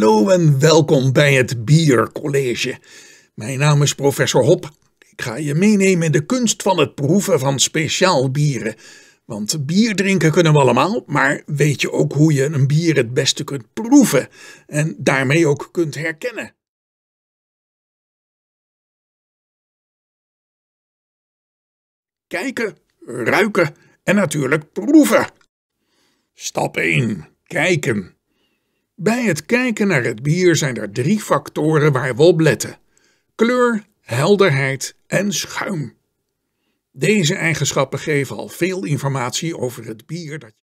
Hallo en welkom bij het Biercollege. Mijn naam is professor Hop. Ik ga je meenemen in de kunst van het proeven van speciaal bieren. Want bier drinken kunnen we allemaal, maar weet je ook hoe je een bier het beste kunt proeven en daarmee ook kunt herkennen? Kijken, ruiken en natuurlijk proeven. Stap 1. Kijken. Bij het kijken naar het bier zijn er drie factoren waar we op letten: kleur, helderheid en schuim. Deze eigenschappen geven al veel informatie over het bier dat je.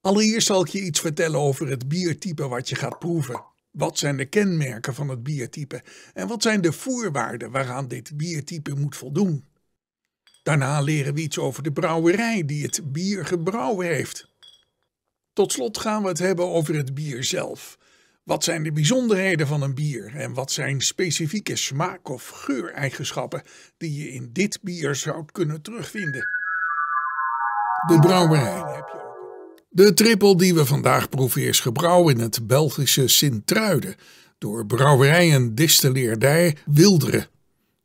Allereerst zal ik je iets vertellen over het biertype wat je gaat proeven. Wat zijn de kenmerken van het biertype en wat zijn de voorwaarden waaraan dit biertype moet voldoen? Daarna leren we iets over de brouwerij die het bier gebrouwen heeft. Tot slot gaan we het hebben over het bier zelf. Wat zijn de bijzonderheden van een bier en wat zijn specifieke smaak- of geureigenschappen die je in dit bier zou kunnen terugvinden? De brouwerij De trippel die we vandaag proeven is gebrouwen in het Belgische Sint-Truiden door brouwerij en distilleerdij Wilderen.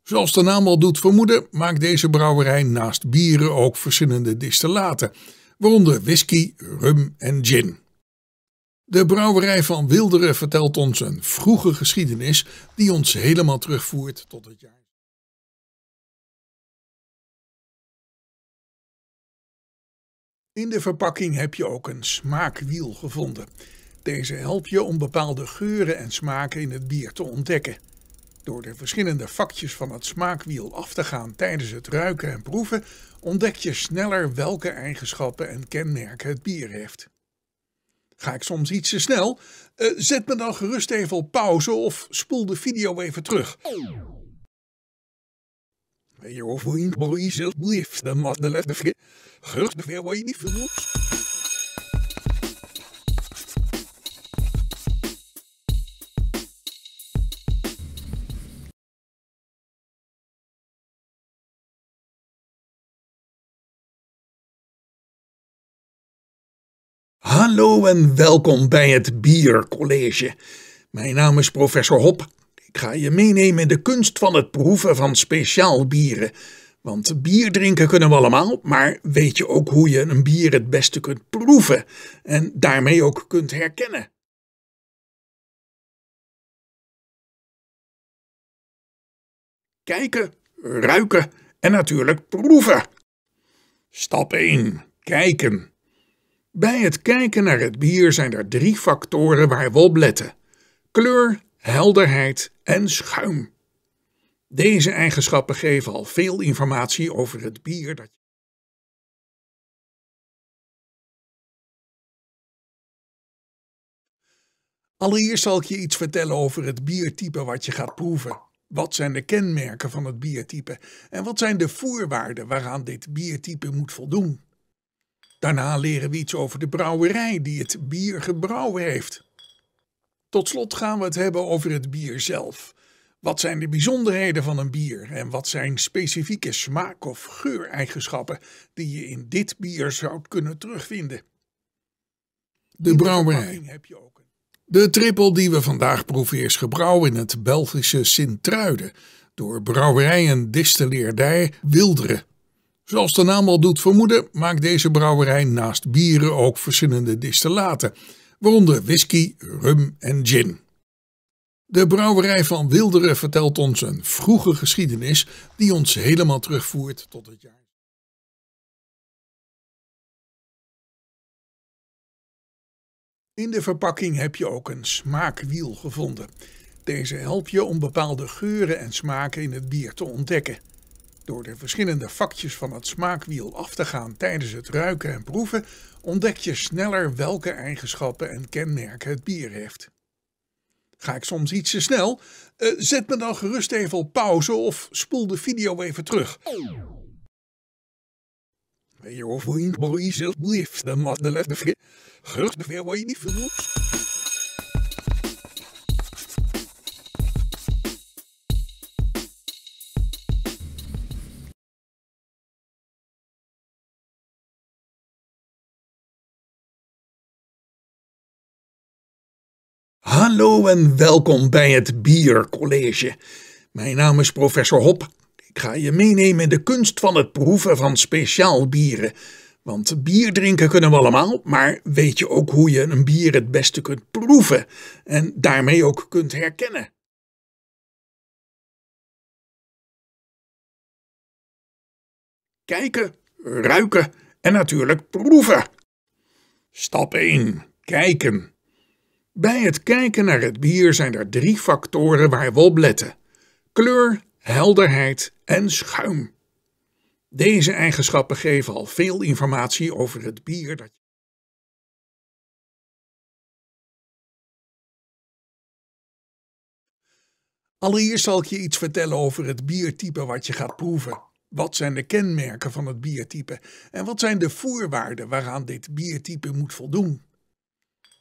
Zoals de naam al doet vermoeden, maakt deze brouwerij naast bieren ook verschillende distillaten, waaronder whisky, rum en gin. De brouwerij van Wilderen vertelt ons een vroege geschiedenis die ons helemaal terugvoert tot het jaar. In de verpakking heb je ook een smaakwiel gevonden. Deze helpt je om bepaalde geuren en smaken in het bier te ontdekken. Door de verschillende vakjes van het smaakwiel af te gaan tijdens het ruiken en proeven, ontdek je sneller welke eigenschappen en kenmerken het bier heeft. Ga ik soms iets te snel? zet me dan gerust even op pauze of spoel de video even terug. Je hoeft niet te jezelf liefde, de leffe Gerust weer wat je niet voelt. Hallo en welkom bij het Biercollege. Mijn naam is professor Hop. Ik ga je meenemen in de kunst van het proeven van speciaal bieren. Want bier drinken kunnen we allemaal, maar weet je ook hoe je een bier het beste kunt proeven en daarmee ook kunt herkennen? Kijken, ruiken en natuurlijk proeven. Stap 1. Kijken. Bij het kijken naar het bier zijn er drie factoren waar we op letten: kleur, helderheid en schuim. Deze eigenschappen geven al veel informatie over het bier dat je. Allereerst zal ik je iets vertellen over het biertype wat je gaat proeven. Wat zijn de kenmerken van het biertype en wat zijn de voorwaarden waaraan dit biertype moet voldoen? Daarna leren we iets over de brouwerij die het bier gebrouwen heeft. Tot slot gaan we het hebben over het bier zelf. Wat zijn de bijzonderheden van een bier en wat zijn specifieke smaak- of geureigenschappen die je in dit bier zou kunnen terugvinden? De brouwerij. De trippel die we vandaag proeven is gebrouwen in het Belgische Sint-Truiden door brouwerij en distilleerdij Wilderen. Zoals de naam al doet vermoeden, maakt deze brouwerij naast bieren ook verschillende distillaten, waaronder whisky, rum en gin. De brouwerij van Wilderen vertelt ons een vroege geschiedenis die ons helemaal terugvoert tot het jaar. In de verpakking heb je ook een smaakwiel gevonden. Deze helpt je om bepaalde geuren en smaken in het bier te ontdekken. Door de verschillende vakjes van het smaakwiel af te gaan tijdens het ruiken en proeven, ontdek je sneller welke eigenschappen en kenmerken het bier heeft. Ga ik soms iets te snel? zet me dan gerust even op pauze of spoel de video even terug. Weet je of de maddelijke gerust wat je niet vermoedt? Hallo en welkom bij het Biercollege. Mijn naam is professor Hop. Ik ga je meenemen in de kunst van het proeven van speciaal bieren. Want bier drinken kunnen we allemaal, maar weet je ook hoe je een bier het beste kunt proeven en daarmee ook kunt herkennen? Kijken, ruiken en natuurlijk proeven. Stap 1. Kijken. Bij het kijken naar het bier zijn er drie factoren waar we op letten: kleur, helderheid en schuim. Deze eigenschappen geven al veel informatie over het bier dat Allereerst zal ik je iets vertellen over het biertype wat je gaat proeven. Wat zijn de kenmerken van het biertype en wat zijn de voorwaarden waaraan dit biertype moet voldoen?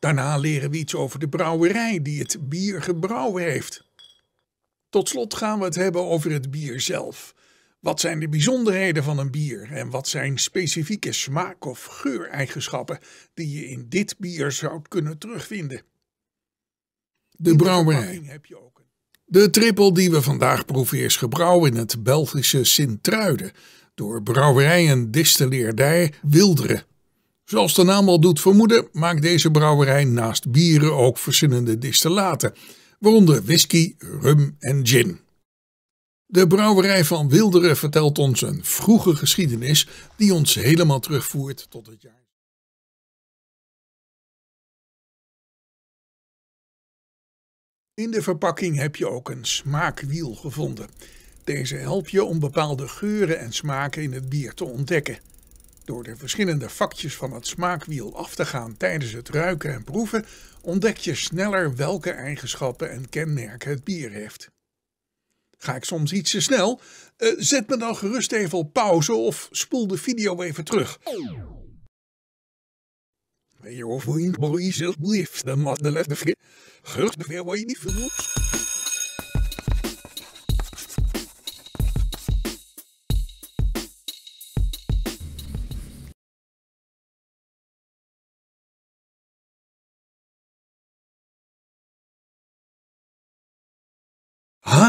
Daarna leren we iets over de brouwerij die het bier gebrouwen heeft. Tot slot gaan we het hebben over het bier zelf. Wat zijn de bijzonderheden van een bier en wat zijn specifieke smaak- of geureigenschappen die je in dit bier zou kunnen terugvinden? De brouwerij. De trippel die we vandaag proeven is gebrouwen in het Belgische Sint-Truiden door brouwerij en distilleerdij Wilderen. Zoals de naam al doet vermoeden, maakt deze brouwerij naast bieren ook verschillende distillaten, waaronder whisky, rum en gin. De brouwerij van Wilderen vertelt ons een vroege geschiedenis die ons helemaal terugvoert tot het jaar. In de verpakking heb je ook een smaakwiel gevonden. Deze helpt je om bepaalde geuren en smaken in het bier te ontdekken. Door de verschillende vakjes van het smaakwiel af te gaan tijdens het ruiken en proeven, ontdek je sneller welke eigenschappen en kenmerken het bier heeft. Ga ik soms iets te snel? Eh, zet me dan gerust even op pauze of spoel de video even terug. Je hoeft niet, de gerust, weer wat je niet voelt.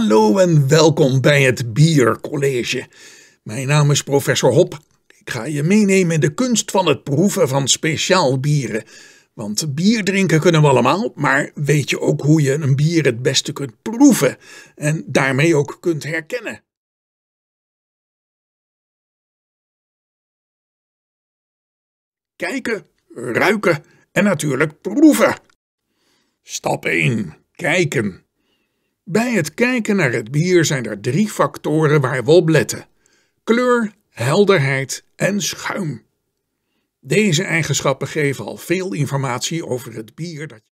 Hallo en welkom bij het Biercollege. Mijn naam is professor Hop. Ik ga je meenemen in de kunst van het proeven van speciaal bieren. Want bier drinken kunnen we allemaal, maar weet je ook hoe je een bier het beste kunt proeven en daarmee ook kunt herkennen? Kijken, ruiken en natuurlijk proeven. Stap 1. Kijken. Bij het kijken naar het bier zijn er drie factoren waar we op letten: kleur, helderheid en schuim. Deze eigenschappen geven al veel informatie over het bier dat je.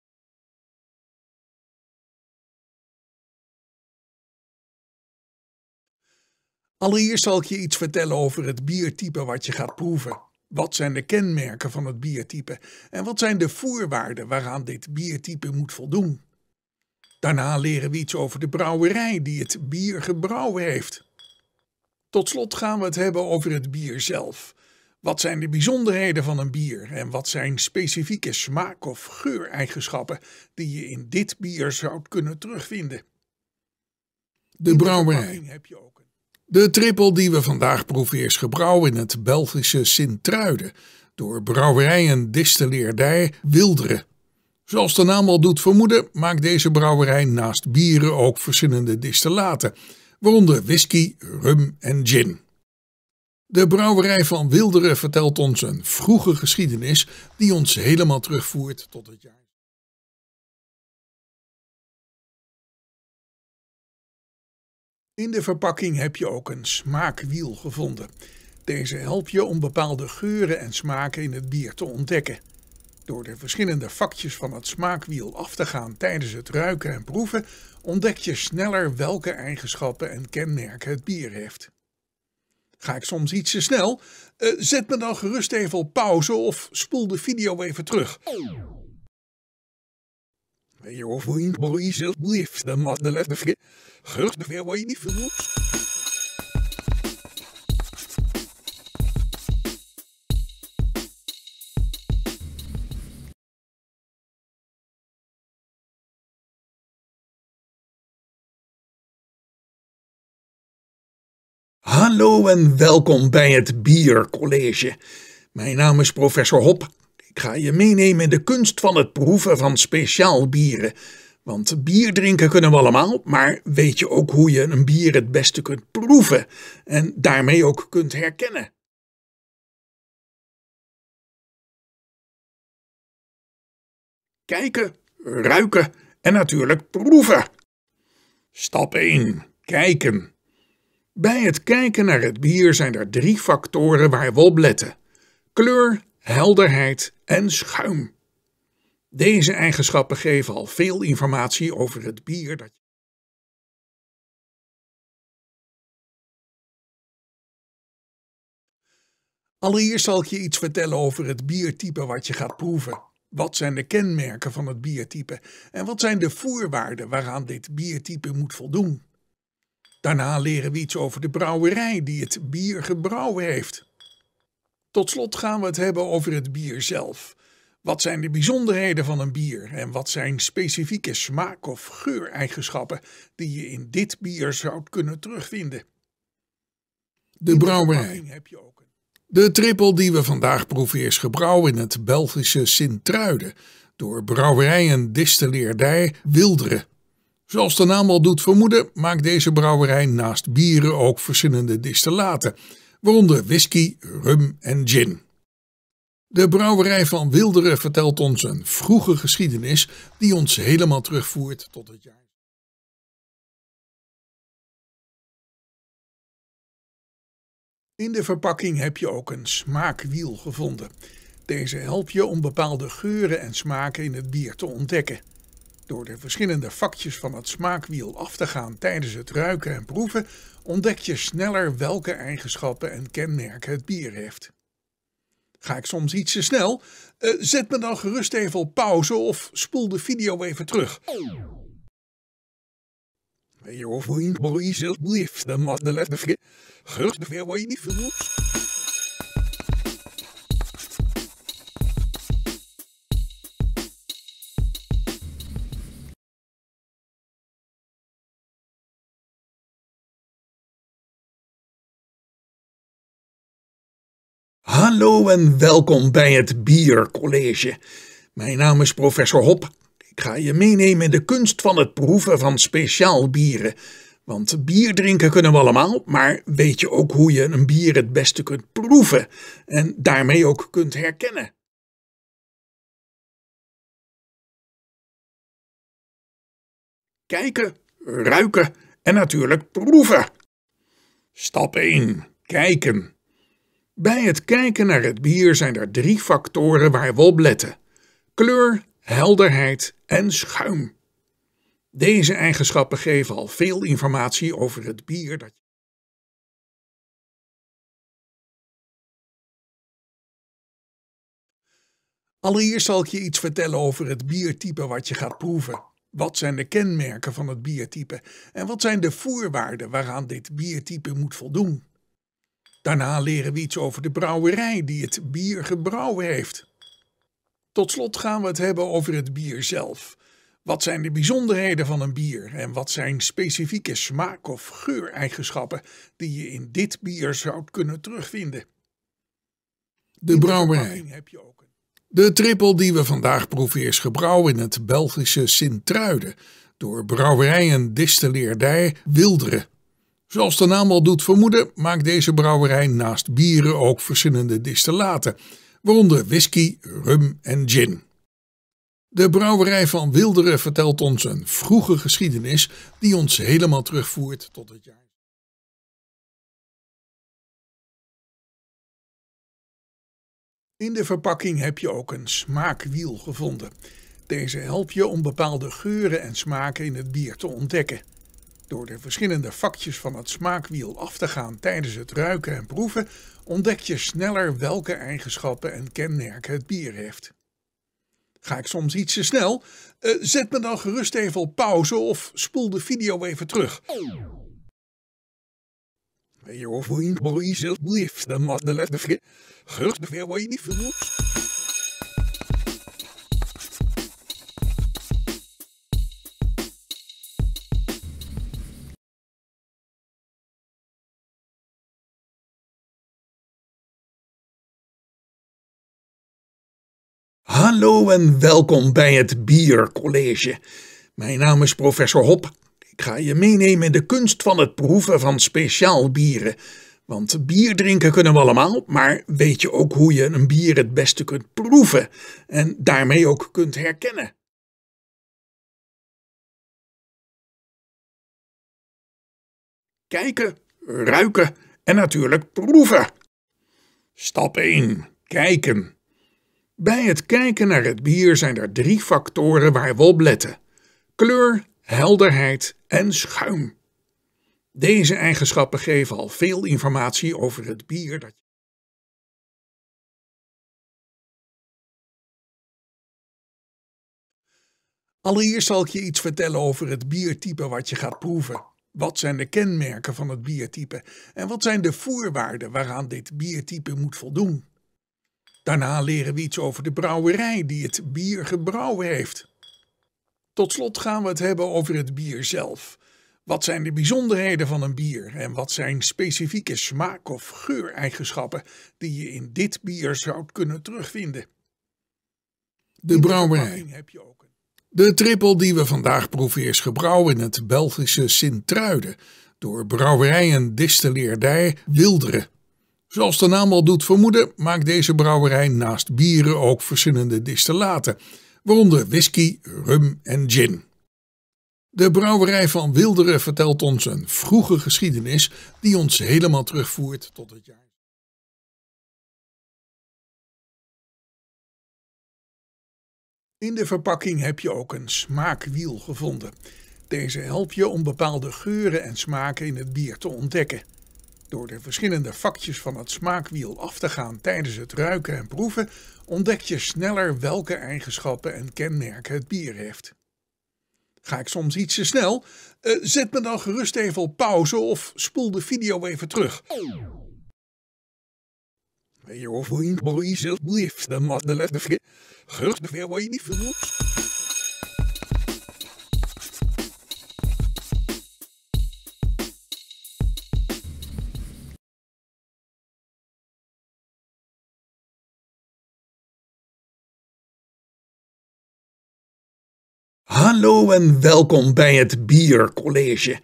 Allereerst zal ik je iets vertellen over het biertype wat je gaat proeven. Wat zijn de kenmerken van het biertype en wat zijn de voorwaarden waaraan dit biertype moet voldoen? Daarna leren we iets over de brouwerij die het bier gebrouwen heeft. Tot slot gaan we het hebben over het bier zelf. Wat zijn de bijzonderheden van een bier en wat zijn specifieke smaak- of geureigenschappen die je in dit bier zou kunnen terugvinden? De brouwerij. De trippel die we vandaag proeven is gebrouwen in het Belgische Sint-Truiden door brouwerijen en distilleerdij Wilderen. Zoals de naam al doet vermoeden, maakt deze brouwerij naast bieren ook verschillende distillaten, waaronder whisky, rum en gin. De brouwerij van Wilderen vertelt ons een vroege geschiedenis die ons helemaal terugvoert tot het jaar. In de verpakking heb je ook een smaakwiel gevonden. Deze helpt je om bepaalde geuren en smaken in het bier te ontdekken. Door de verschillende vakjes van het smaakwiel af te gaan tijdens het ruiken en proeven, ontdek je sneller welke eigenschappen en kenmerken het bier heeft. Ga ik soms iets te snel? Eh, zet me dan gerust even op pauze of spoel de video even terug. Je hoeft niet, Boris, liefde, maar de letter. Gerust, weer wat je niet voelt. Hallo en welkom bij het Biercollege. Mijn naam is professor Hop. Ik ga je meenemen in de kunst van het proeven van speciaal bieren. Want bier drinken kunnen we allemaal, maar weet je ook hoe je een bier het beste kunt proeven en daarmee ook kunt herkennen? Kijken, ruiken en natuurlijk proeven. Stap 1. Kijken. Bij het kijken naar het bier zijn er drie factoren waar we op letten: kleur, helderheid en schuim. Deze eigenschappen geven al veel informatie over het bier dat Allereerst zal ik je iets vertellen over het biertype wat je gaat proeven. Wat zijn de kenmerken van het biertype en wat zijn de voorwaarden waaraan dit biertype moet voldoen? Daarna leren we iets over de brouwerij die het bier gebrouwen heeft. Tot slot gaan we het hebben over het bier zelf. Wat zijn de bijzonderheden van een bier en wat zijn specifieke smaak- of geureigenschappen die je in dit bier zou kunnen terugvinden? De brouwerij. De trippel die we vandaag proeven is gebrouwen in het Belgische Sint-Truiden door brouwerij en distilleerdij Wilderen. Zoals de naam al doet vermoeden, maakt deze brouwerij naast bieren ook verschillende distillaten, waaronder whisky, rum en gin. De brouwerij van Wilderen vertelt ons een vroege geschiedenis die ons helemaal terugvoert tot het jaar. In de verpakking heb je ook een smaakwiel gevonden. Deze helpt je om bepaalde geuren en smaken in het bier te ontdekken. Door de verschillende vakjes van het smaakwiel af te gaan tijdens het ruiken en proeven, ontdek je sneller welke eigenschappen en kenmerken het bier heeft. Ga ik soms iets te snel? Eh, zet me dan gerust even op pauze of spoel de video even terug. Je hoeft niet, de Gerust, weer wat je niet Hallo en welkom bij het Biercollege. Mijn naam is professor Hop. Ik ga je meenemen in de kunst van het proeven van speciaal bieren. Want bier drinken kunnen we allemaal, maar weet je ook hoe je een bier het beste kunt proeven en daarmee ook kunt herkennen? Kijken, ruiken en natuurlijk proeven. Stap 1. Kijken. Bij het kijken naar het bier zijn er drie factoren waar we op letten: kleur, helderheid en schuim. Deze eigenschappen geven al veel informatie over het bier dat je. Allereerst zal ik je iets vertellen over het biertype wat je gaat proeven. Wat zijn de kenmerken van het biertype en wat zijn de voorwaarden waaraan dit biertype moet voldoen? Daarna leren we iets over de brouwerij die het bier gebrouwen heeft. Tot slot gaan we het hebben over het bier zelf. Wat zijn de bijzonderheden van een bier en wat zijn specifieke smaak- of geureigenschappen die je in dit bier zou kunnen terugvinden? De brouwerij. De trippel die we vandaag proeven is gebrouwen in het Belgische Sint-Truiden door brouwerij en distilleerdij Wilderen. Zoals de naam al doet vermoeden, maakt deze brouwerij naast bieren ook verschillende distillaten, waaronder whisky, rum en gin. De brouwerij van Wilderen vertelt ons een vroege geschiedenis die ons helemaal terugvoert tot het jaar. In de verpakking heb je ook een smaakwiel gevonden. Deze helpt je om bepaalde geuren en smaken in het bier te ontdekken. Door de verschillende vakjes van het smaakwiel af te gaan tijdens het ruiken en proeven, ontdek je sneller welke eigenschappen en kenmerken het bier heeft. Ga ik soms iets te snel? Eh, zet me dan gerust even op pauze of spoel de video even terug. Je hoeft niet, maar de Gerust, weer wat je niet Hallo en welkom bij het Biercollege. Mijn naam is professor Hop. Ik ga je meenemen in de kunst van het proeven van speciaal bieren. Want bier drinken kunnen we allemaal, maar weet je ook hoe je een bier het beste kunt proeven en daarmee ook kunt herkennen? Kijken, ruiken en natuurlijk proeven. Stap 1. Kijken. Bij het kijken naar het bier zijn er drie factoren waar we op letten: kleur, helderheid en schuim. Deze eigenschappen geven al veel informatie over het bier dat je. Allereerst zal ik je iets vertellen over het biertype wat je gaat proeven. Wat zijn de kenmerken van het biertype en wat zijn de voorwaarden waaraan dit biertype moet voldoen? Daarna leren we iets over de brouwerij die het bier gebrouwen heeft. Tot slot gaan we het hebben over het bier zelf. Wat zijn de bijzonderheden van een bier en wat zijn specifieke smaak- of geureigenschappen die je in dit bier zou kunnen terugvinden? De brouwerij. De trippel die we vandaag proeven is gebrouwen in het Belgische Sint-Truiden door brouwerijen en distilleerdij Wilderen. Zoals de naam al doet vermoeden, maakt deze brouwerij naast bieren ook verschillende distillaten, waaronder whisky, rum en gin. De brouwerij van Wilderen vertelt ons een vroege geschiedenis die ons helemaal terugvoert tot het jaar. In de verpakking heb je ook een smaakwiel gevonden. Deze helpt je om bepaalde geuren en smaken in het bier te ontdekken. Door de verschillende vakjes van het smaakwiel af te gaan tijdens het ruiken en proeven, ontdek je sneller welke eigenschappen en kenmerken het bier heeft. Ga ik soms iets te snel? Eh, zet me dan gerust even op pauze of spoel de video even terug. Je hoeft niet, liefde, de letter. Gerust, wat je niet voelt. Hallo en welkom bij het Biercollege.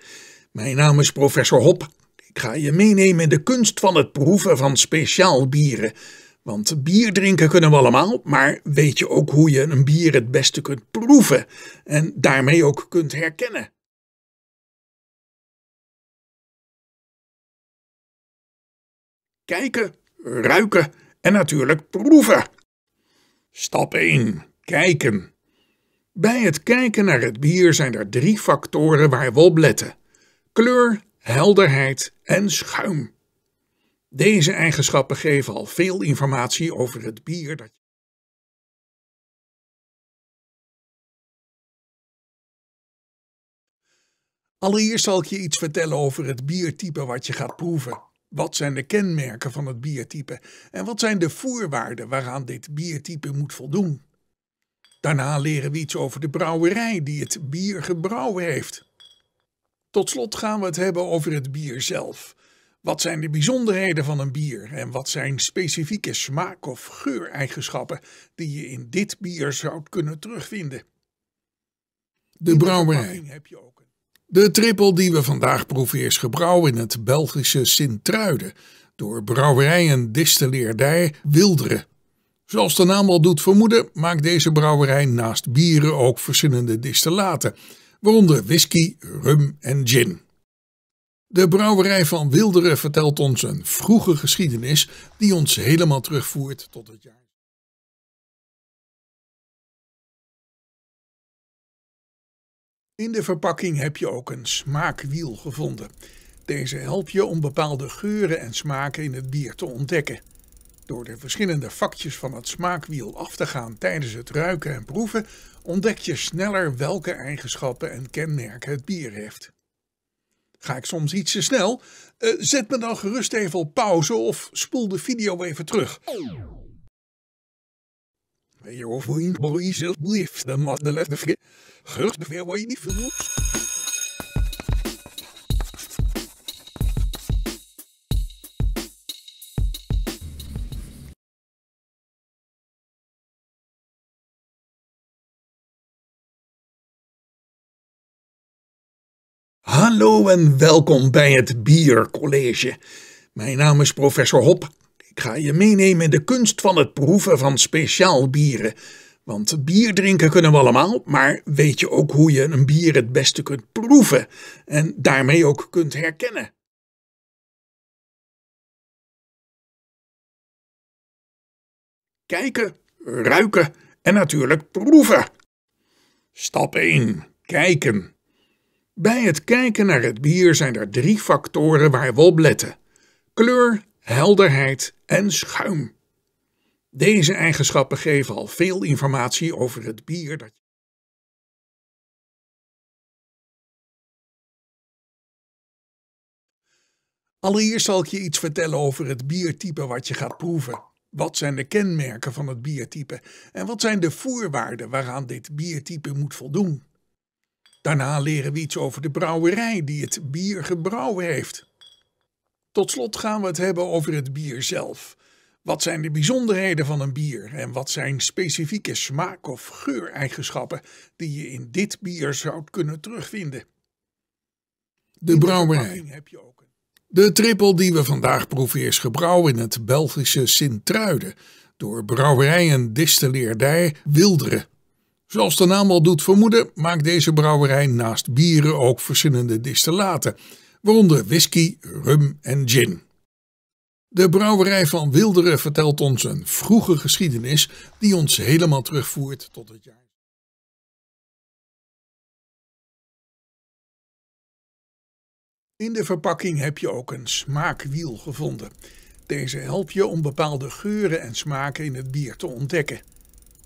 Mijn naam is professor Hop. Ik ga je meenemen in de kunst van het proeven van speciaal bieren. Want bier drinken kunnen we allemaal, maar weet je ook hoe je een bier het beste kunt proeven en daarmee ook kunt herkennen? Kijken, ruiken en natuurlijk proeven. Stap 1. Kijken. Bij het kijken naar het bier zijn er drie factoren waar we op letten: kleur, helderheid en schuim. Deze eigenschappen geven al veel informatie over het bier dat Allereerst zal ik je iets vertellen over het biertype wat je gaat proeven. Wat zijn de kenmerken van het biertype en wat zijn de voorwaarden waaraan dit biertype moet voldoen? Daarna leren we iets over de brouwerij die het bier gebrouwen heeft. Tot slot gaan we het hebben over het bier zelf. Wat zijn de bijzonderheden van een bier en wat zijn specifieke smaak- of geureigenschappen die je in dit bier zou kunnen terugvinden? De brouwerij. De trippel die we vandaag proeven is gebrouwen in het Belgische Sint-Truiden door brouwerij en distilleerdij Wilderen. Zoals de naam al doet vermoeden, maakt deze brouwerij naast bieren ook verschillende distillaten, waaronder whisky, rum en gin. De brouwerij van Wilderen vertelt ons een vroege geschiedenis die ons helemaal terugvoert tot het jaar. In de verpakking heb je ook een smaakwiel gevonden. Deze helpt je om bepaalde geuren en smaken in het bier te ontdekken. Door de verschillende vakjes van het smaakwiel af te gaan tijdens het ruiken en proeven, ontdek je sneller welke eigenschappen en kenmerken het bier heeft. Ga ik soms iets te snel? Eh, zet me dan gerust even op pauze of spoel de video even terug. Je hoeft niet, de de Gerust, veel wat je niet Hallo en welkom bij het Biercollege. Mijn naam is professor Hop. Ik ga je meenemen in de kunst van het proeven van speciaal bieren. Want bier drinken kunnen we allemaal, maar weet je ook hoe je een bier het beste kunt proeven en daarmee ook kunt herkennen? Kijken, ruiken en natuurlijk proeven. Stap 1. Kijken. Bij het kijken naar het bier zijn er drie factoren waar we op letten: kleur, helderheid en schuim. Deze eigenschappen geven al veel informatie over het bier dat Allereerst zal ik je iets vertellen over het biertype wat je gaat proeven. Wat zijn de kenmerken van het biertype en wat zijn de voorwaarden waaraan dit biertype moet voldoen? Daarna leren we iets over de brouwerij die het bier gebrouwen heeft. Tot slot gaan we het hebben over het bier zelf. Wat zijn de bijzonderheden van een bier en wat zijn specifieke smaak- of geureigenschappen die je in dit bier zou kunnen terugvinden? De brouwerij. De trippel die we vandaag proeven is gebrouwen in het Belgische Sint-Truiden door brouwerijen en distilleerdij Wilderen. Zoals de naam al doet vermoeden, maakt deze brouwerij naast bieren ook verschillende distillaten, waaronder whisky, rum en gin. De brouwerij van Wilderen vertelt ons een vroege geschiedenis die ons helemaal terugvoert tot het jaar. In de verpakking heb je ook een smaakwiel gevonden. Deze help je om bepaalde geuren en smaken in het bier te ontdekken.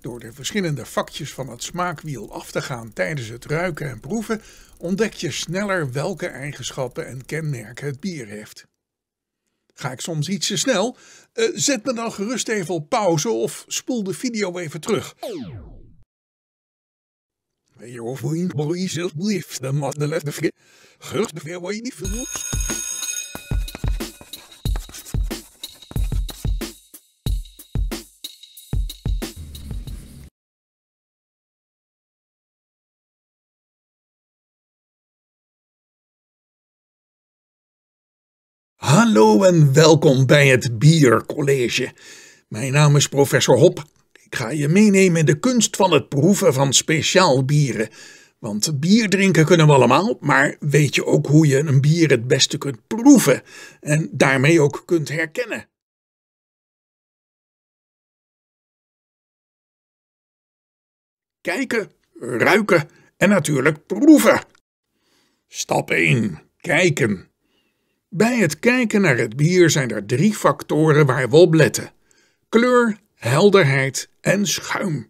Door de verschillende vakjes van het smaakwiel af te gaan tijdens het ruiken en proeven, ontdek je sneller welke eigenschappen en kenmerken het bier heeft. Ga ik soms iets te snel? zet me dan gerust even op pauze of spoel de video even terug. Weet je of we in Boris alsjeblieft de mannen laten Gerust veel wat je niet Hallo en welkom bij het Biercollege. Mijn naam is professor Hop. Ik ga je meenemen in de kunst van het proeven van speciaal bieren. Want bier drinken kunnen we allemaal, maar weet je ook hoe je een bier het beste kunt proeven en daarmee ook kunt herkennen? Kijken, ruiken en natuurlijk proeven. Stap 1. Kijken. Bij het kijken naar het bier zijn er drie factoren waar we op letten: kleur, helderheid en schuim.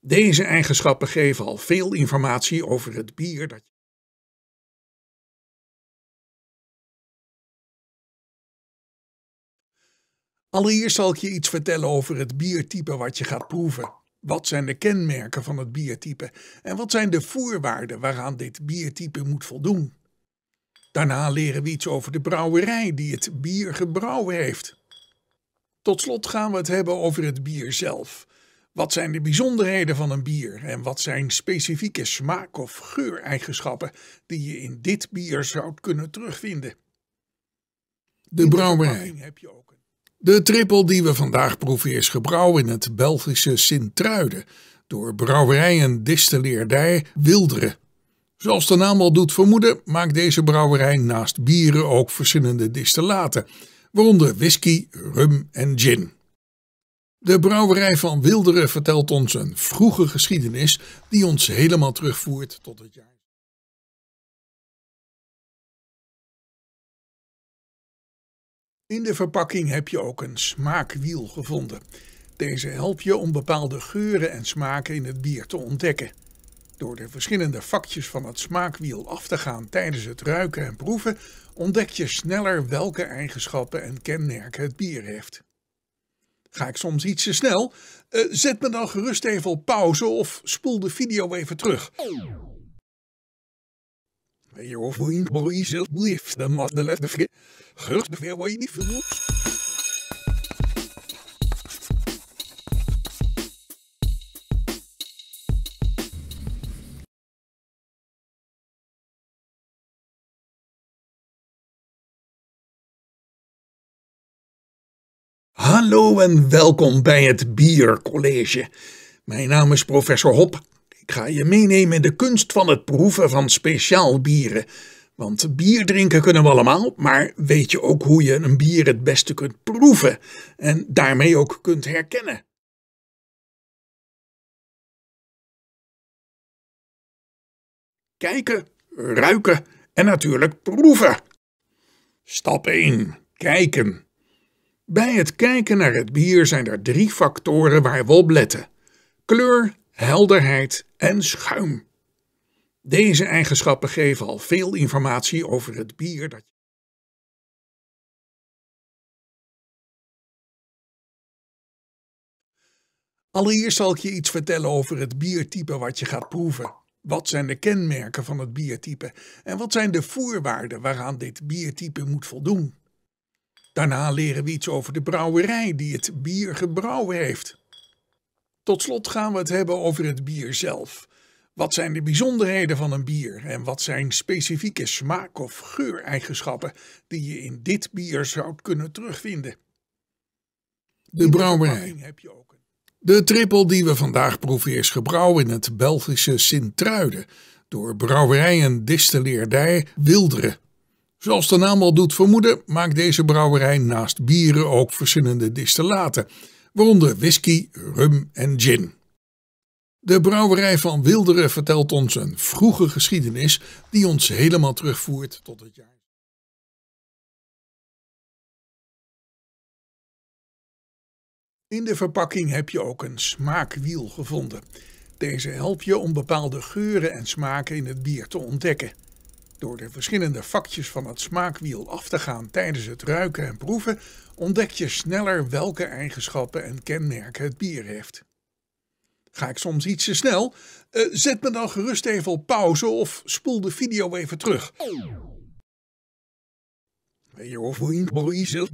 Deze eigenschappen geven al veel informatie over het bier dat je. Allereerst zal ik je iets vertellen over het biertype wat je gaat proeven. Wat zijn de kenmerken van het biertype en wat zijn de voorwaarden waaraan dit biertype moet voldoen? Daarna leren we iets over de brouwerij die het bier gebrouwen heeft. Tot slot gaan we het hebben over het bier zelf. Wat zijn de bijzonderheden van een bier en wat zijn specifieke smaak- of geureigenschappen die je in dit bier zou kunnen terugvinden? De brouwerij. De trippel die we vandaag proeven is gebrouwen in het Belgische Sint-Truiden door brouwerij en distilleerdij Wilderen. Zoals de naam al doet vermoeden, maakt deze brouwerij naast bieren ook verschillende distillaten, waaronder whisky, rum en gin. De brouwerij van Wilderen vertelt ons een vroege geschiedenis die ons helemaal terugvoert tot het jaar. In de verpakking heb je ook een smaakwiel gevonden. Deze helpt je om bepaalde geuren en smaken in het bier te ontdekken. Door de verschillende vakjes van het smaakwiel af te gaan tijdens het ruiken en proeven, ontdek je sneller welke eigenschappen en kenmerken het bier heeft. Ga ik soms iets te snel? zet me dan gerust even op pauze of spoel de video even terug. Weet je of in Boise liefde, de te niet Hallo en welkom bij het Biercollege. Mijn naam is professor Hop. Ik ga je meenemen in de kunst van het proeven van speciaal bieren. Want bier drinken kunnen we allemaal, maar weet je ook hoe je een bier het beste kunt proeven en daarmee ook kunt herkennen? Kijken, ruiken en natuurlijk proeven. Stap 1. Kijken. Bij het kijken naar het bier zijn er drie factoren waar we op letten: kleur, helderheid en schuim. Deze eigenschappen geven al veel informatie over het bier dat je. Allereerst zal ik je iets vertellen over het biertype wat je gaat proeven. Wat zijn de kenmerken van het biertype en wat zijn de voorwaarden waaraan dit biertype moet voldoen? Daarna leren we iets over de brouwerij die het bier gebrouwen heeft. Tot slot gaan we het hebben over het bier zelf. Wat zijn de bijzonderheden van een bier en wat zijn specifieke smaak- of geureigenschappen die je in dit bier zou kunnen terugvinden? De brouwerij. De trippel die we vandaag proeven is gebrouwen in het Belgische Sint-Truiden door brouwerij en distilleerdij Wilderen. Zoals de naam al doet vermoeden, maakt deze brouwerij naast bieren ook verschillende distillaten, waaronder whisky, rum en gin. De brouwerij van Wilderen vertelt ons een vroege geschiedenis die ons helemaal terugvoert tot het jaar. In de verpakking heb je ook een smaakwiel gevonden. Deze helpt je om bepaalde geuren en smaken in het bier te ontdekken. Door de verschillende vakjes van het smaakwiel af te gaan tijdens het ruiken en proeven, ontdek je sneller welke eigenschappen en kenmerken het bier heeft. Ga ik soms iets te snel? Eh, zet me dan gerust even op pauze of spoel de video even terug. Je hoeft niet jezelf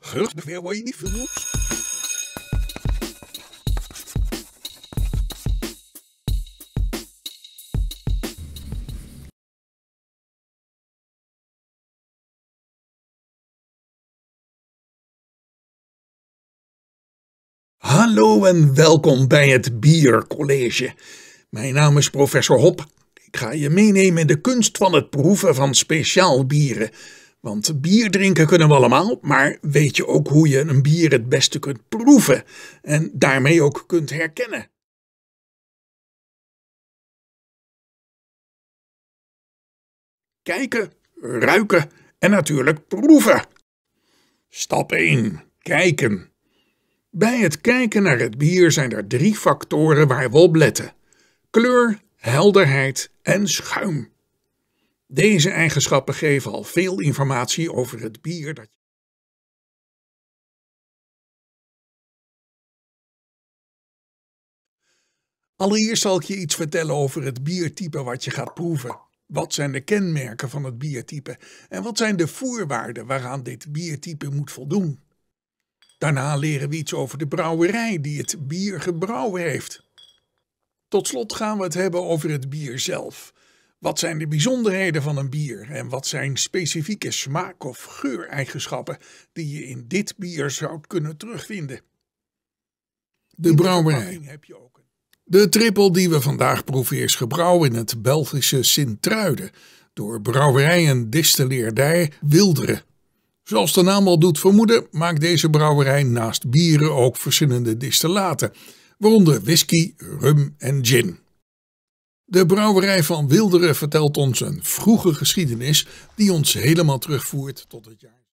Gerust, weer wat je niet Hallo en welkom bij het Biercollege. Mijn naam is professor Hop. Ik ga je meenemen in de kunst van het proeven van speciaal bieren. Want bier drinken kunnen we allemaal, maar weet je ook hoe je een bier het beste kunt proeven en daarmee ook kunt herkennen? Kijken, ruiken en natuurlijk proeven. Stap 1. Kijken. Bij het kijken naar het bier zijn er drie factoren waar we op letten: kleur, helderheid en schuim. Deze eigenschappen geven al veel informatie over het bier dat je. Allereerst zal ik je iets vertellen over het biertype wat je gaat proeven. Wat zijn de kenmerken van het biertype en wat zijn de voorwaarden waaraan dit biertype moet voldoen? Daarna leren we iets over de brouwerij die het bier gebrouwen heeft. Tot slot gaan we het hebben over het bier zelf. Wat zijn de bijzonderheden van een bier en wat zijn specifieke smaak- of geureigenschappen die je in dit bier zou kunnen terugvinden? De brouwerij. De trippel die we vandaag proeven is gebrouwen in het Belgische Sint-Truiden door brouwerijen en distilleerdij Wilderen. Zoals de naam al doet vermoeden, maakt deze brouwerij naast bieren ook verschillende distillaten, waaronder whisky, rum en gin. De brouwerij van Wilderen vertelt ons een vroege geschiedenis die ons helemaal terugvoert tot het jaar.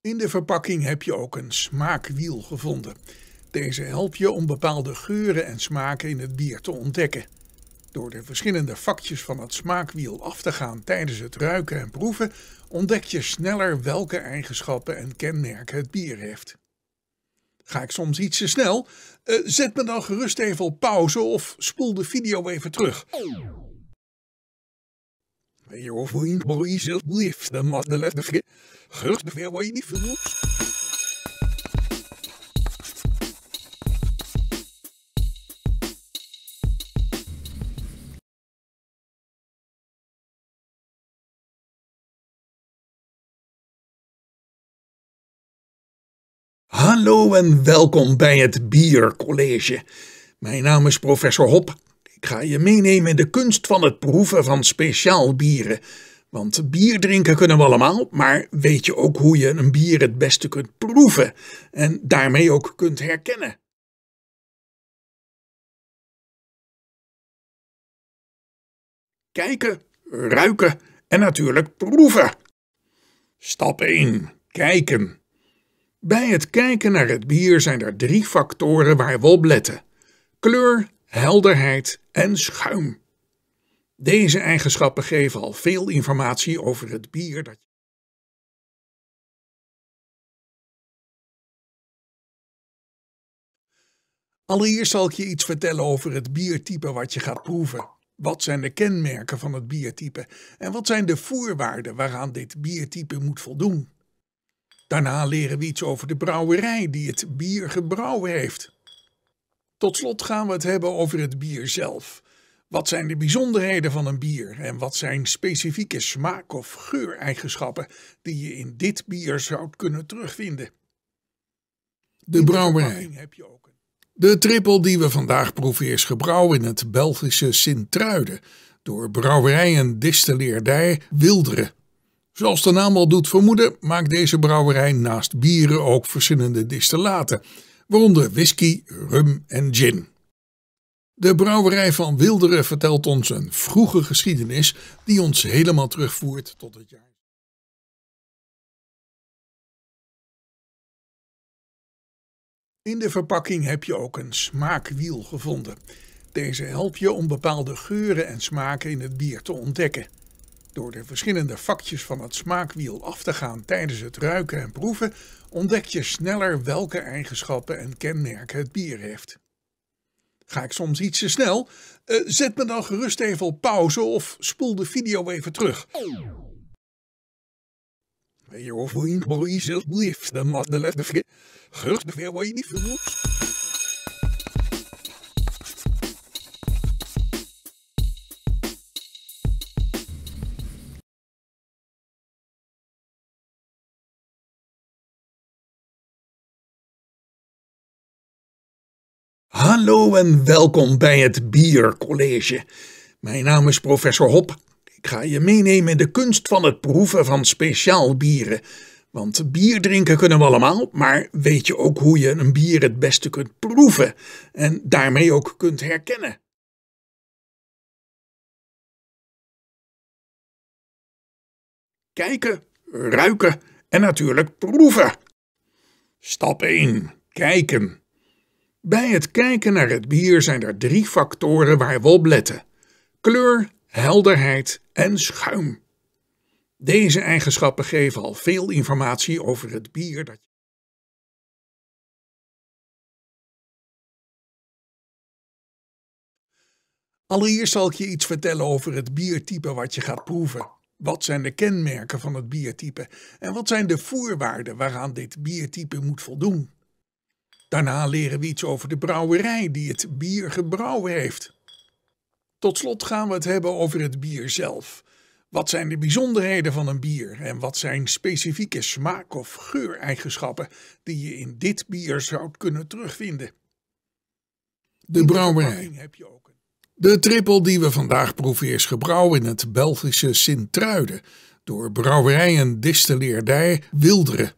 In de verpakking heb je ook een smaakwiel gevonden. Deze help je om bepaalde geuren en smaken in het bier te ontdekken. Door de verschillende vakjes van het smaakwiel af te gaan tijdens het ruiken en proeven, ontdek je sneller welke eigenschappen en kenmerken het bier heeft. Ga ik soms iets te snel? Eh, zet me dan gerust even op pauze of spoel de video even terug. Je hoeft niet, liefde, maar de niet Hallo en welkom bij het Biercollege. Mijn naam is professor Hop. Ik ga je meenemen in de kunst van het proeven van speciaal bieren. Want bier drinken kunnen we allemaal, maar weet je ook hoe je een bier het beste kunt proeven en daarmee ook kunt herkennen? Kijken, ruiken en natuurlijk proeven. Stap 1. Kijken. Bij het kijken naar het bier zijn er drie factoren waar we op letten: kleur, helderheid en schuim. Deze eigenschappen geven al veel informatie over het bier dat je. Allereerst zal ik je iets vertellen over het biertype wat je gaat proeven. Wat zijn de kenmerken van het biertype en wat zijn de voorwaarden waaraan dit biertype moet voldoen? Daarna leren we iets over de brouwerij die het bier gebrouwen heeft. Tot slot gaan we het hebben over het bier zelf. Wat zijn de bijzonderheden van een bier en wat zijn specifieke smaak- of geureigenschappen die je in dit bier zou kunnen terugvinden? De brouwerij. De trippel die we vandaag proeven is gebrouwen in het Belgische Sint-Truiden door brouwerij en distilleerdij Wilderen. Zoals de naam al doet vermoeden, maakt deze brouwerij naast bieren ook verschillende distillaten, waaronder whisky, rum en gin. De brouwerij van Wilderen vertelt ons een vroege geschiedenis die ons helemaal terugvoert tot het jaar. In de verpakking heb je ook een smaakwiel gevonden. Deze helpt je om bepaalde geuren en smaken in het bier te ontdekken. Door de verschillende vakjes van het smaakwiel af te gaan tijdens het ruiken en proeven, ontdek je sneller welke eigenschappen en kenmerken het bier heeft. Ga ik soms iets te snel? zet me dan gerust even op pauze of spoel de video even terug. Je hoeft niet, alsjeblieft, de Gerust, waar je niet veel. Hallo en welkom bij het Biercollege. Mijn naam is professor Hop. Ik ga je meenemen in de kunst van het proeven van speciaal bieren. Want bier drinken kunnen we allemaal, maar weet je ook hoe je een bier het beste kunt proeven en daarmee ook kunt herkennen? Kijken, ruiken en natuurlijk proeven. Stap 1. Kijken. Bij het kijken naar het bier zijn er drie factoren waar we op letten: kleur, helderheid en schuim. Deze eigenschappen geven al veel informatie over het bier dat je. Allereerst zal ik je iets vertellen over het biertype wat je gaat proeven. Wat zijn de kenmerken van het biertype en wat zijn de voorwaarden waaraan dit biertype moet voldoen? Daarna leren we iets over de brouwerij die het bier gebrouwen heeft. Tot slot gaan we het hebben over het bier zelf. Wat zijn de bijzonderheden van een bier en wat zijn specifieke smaak- of geureigenschappen die je in dit bier zou kunnen terugvinden? De brouwerij. De trippel die we vandaag proeven is gebrouwen in het Belgische Sint-Truiden door brouwerij en distilleerdij Wilderen.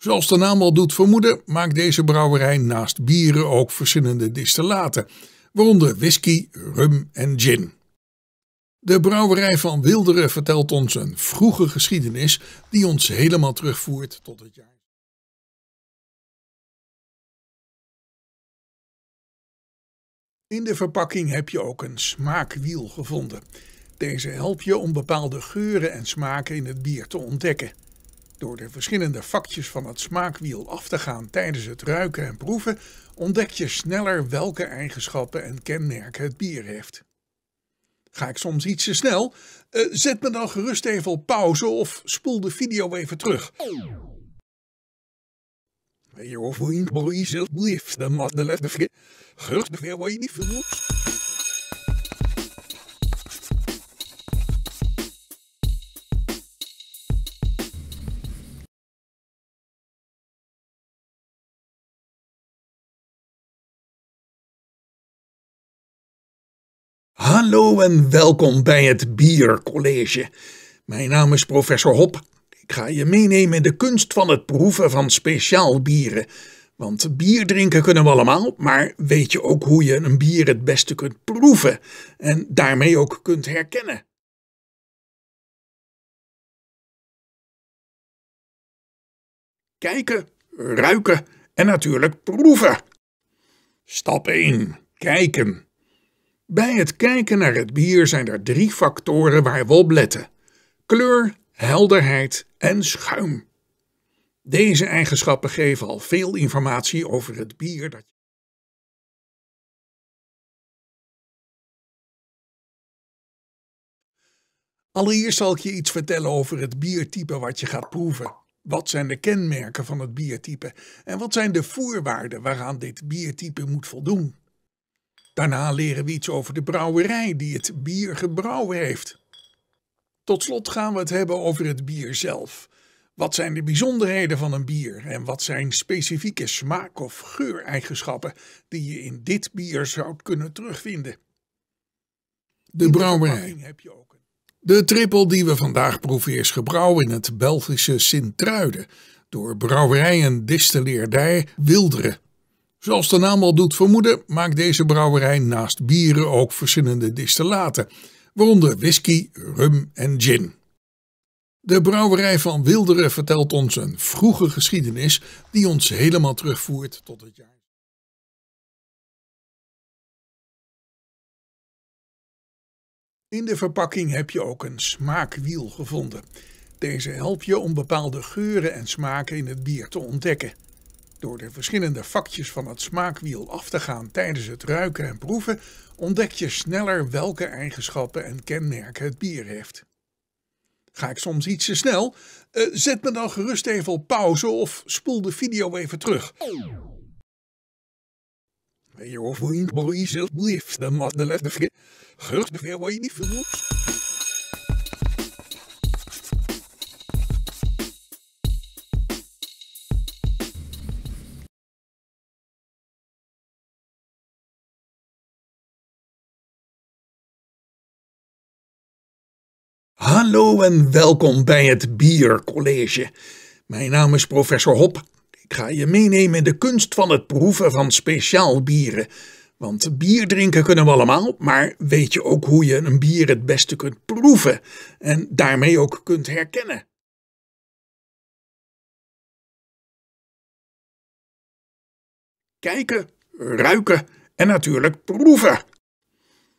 Zoals de naam al doet vermoeden, maakt deze brouwerij naast bieren ook verschillende distillaten, waaronder whisky, rum en gin. De brouwerij van Wilderen vertelt ons een vroege geschiedenis die ons helemaal terugvoert tot het jaar. In de verpakking heb je ook een smaakwiel gevonden. Deze helpt je om bepaalde geuren en smaken in het bier te ontdekken. Door de verschillende vakjes van het smaakwiel af te gaan tijdens het ruiken en proeven, ontdek je sneller welke eigenschappen en kenmerken het bier heeft. Ga ik soms iets te snel? Eh, zet me dan gerust even op pauze of spoel de video even terug. Je hoeft niet, liefde, maar de gerust, weer waar je niet vermoedt. Hallo en welkom bij het Biercollege. Mijn naam is professor Hop. Ik ga je meenemen in de kunst van het proeven van speciaal bieren. Want bier drinken kunnen we allemaal, maar weet je ook hoe je een bier het beste kunt proeven en daarmee ook kunt herkennen? Kijken, ruiken en natuurlijk proeven. Stap 1. Kijken. Bij het kijken naar het bier zijn er drie factoren waar we op letten: kleur, helderheid en schuim. Deze eigenschappen geven al veel informatie over het bier dat je. Allereerst zal ik je iets vertellen over het biertype wat je gaat proeven. Wat zijn de kenmerken van het biertype en wat zijn de voorwaarden waaraan dit biertype moet voldoen? Daarna leren we iets over de brouwerij die het bier gebrouwen heeft. Tot slot gaan we het hebben over het bier zelf. Wat zijn de bijzonderheden van een bier en wat zijn specifieke smaak- of geureigenschappen die je in dit bier zou kunnen terugvinden? De brouwerij. De trippel die we vandaag proeven is gebrouwen in het Belgische Sint-Truiden door brouwerij en distilleerdij Wilderen. Zoals de naam al doet vermoeden, maakt deze brouwerij naast bieren ook verschillende distillaten, waaronder whisky, rum en gin. De brouwerij van Wilderen vertelt ons een vroege geschiedenis die ons helemaal terugvoert tot het jaar. In de verpakking heb je ook een smaakwiel gevonden. Deze helpt je om bepaalde geuren en smaken in het bier te ontdekken. Door de verschillende vakjes van het smaakwiel af te gaan tijdens het ruiken en proeven, ontdek je sneller welke eigenschappen en kenmerken het bier heeft. Ga ik soms iets te snel? Eh, zet me dan gerust even op pauze of spoel de video even terug. Je hoeft niet, de Gerust, weer wat je niet Hallo en welkom bij het Biercollege. Mijn naam is professor Hop. Ik ga je meenemen in de kunst van het proeven van speciaal bieren. Want bier drinken kunnen we allemaal, maar weet je ook hoe je een bier het beste kunt proeven en daarmee ook kunt herkennen? Kijken, ruiken en natuurlijk proeven.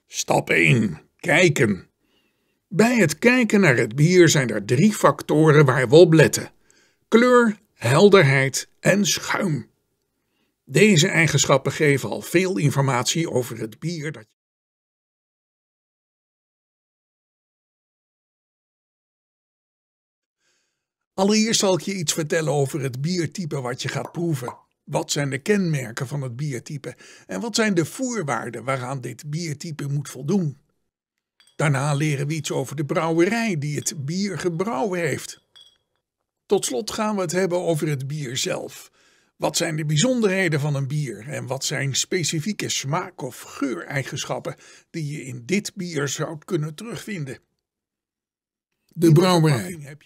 Stap 1. Kijken. Bij het kijken naar het bier zijn er drie factoren waar we op letten: kleur, helderheid en schuim. Deze eigenschappen geven al veel informatie over het bier dat je. Allereerst zal ik je iets vertellen over het biertype wat je gaat proeven. Wat zijn de kenmerken van het biertype en wat zijn de voorwaarden waaraan dit biertype moet voldoen? Daarna leren we iets over de brouwerij die het bier gebrouwen heeft. Tot slot gaan we het hebben over het bier zelf. Wat zijn de bijzonderheden van een bier en wat zijn specifieke smaak- of geureigenschappen die je in dit bier zou kunnen terugvinden? De brouwerij.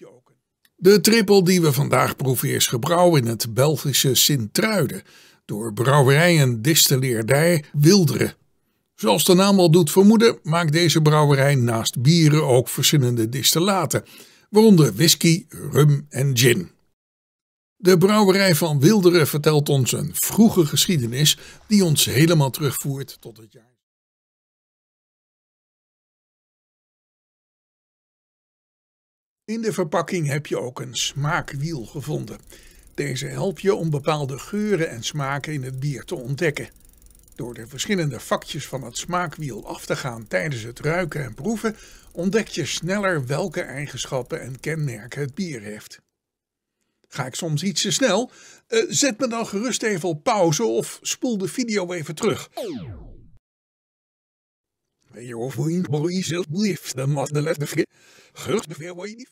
De trippel die we vandaag proeven is gebrouwen in het Belgische Sint-Truiden door brouwerij en distilleerdij Wilderen. Zoals de naam al doet vermoeden, maakt deze brouwerij naast bieren ook verschillende distillaten, waaronder whisky, rum en gin. De brouwerij van Wilderen vertelt ons een vroege geschiedenis die ons helemaal terugvoert tot het jaar. In de verpakking heb je ook een smaakwiel gevonden. Deze helpt je om bepaalde geuren en smaken in het bier te ontdekken. Door de verschillende vakjes van het smaakwiel af te gaan tijdens het ruiken en proeven, ontdek je sneller welke eigenschappen en kenmerken het bier heeft. Ga ik soms iets te snel? zet me dan gerust even op pauze of spoel de video even terug. je of niet, dan de letter Gerust niet.